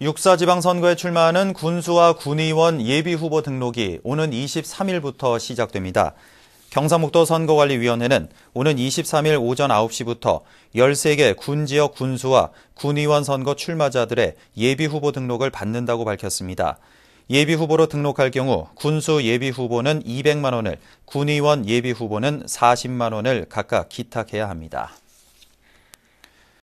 육사 지방선거에 출마하는 군수와 군의원 예비후보 등록이 오는 23일부터 시작됩니다. 경상북도 선거관리위원회는 오는 23일 오전 9시부터 13개 군 지역 군수와 군의원 선거 출마자들의 예비후보 등록을 받는다고 밝혔습니다. 예비후보로 등록할 경우 군수 예비후보는 200만 원을, 군의원 예비후보는 40만 원을 각각 기탁해야 합니다.